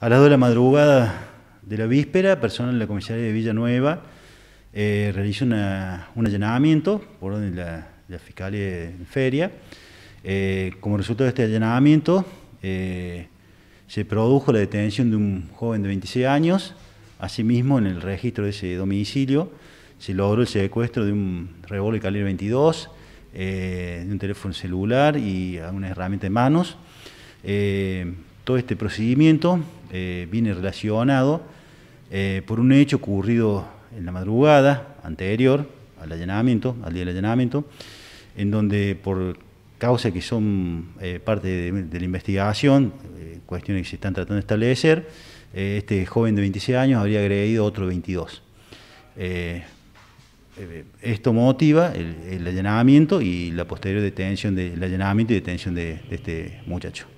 A las 2 de la madrugada de la víspera, personal de la comisaría de Villanueva eh, un allanamiento por orden de la, fiscalía en feria. Eh, como resultado de este allanamiento, eh, se produjo la detención de un joven de 26 años. Asimismo, en el registro de ese domicilio, se logró el secuestro de un revólver calibre 22, eh, de un teléfono celular y una herramienta de manos todo este procedimiento eh, viene relacionado eh, por un hecho ocurrido en la madrugada anterior al allanamiento, al día del allanamiento, en donde por causas que son eh, parte de, la investigación, cuestiones que se están tratando de establecer, este joven de 26 años habría agredido a otro 22. esto motiva el, allanamiento y la posterior detención del allanamiento y detención de este muchacho.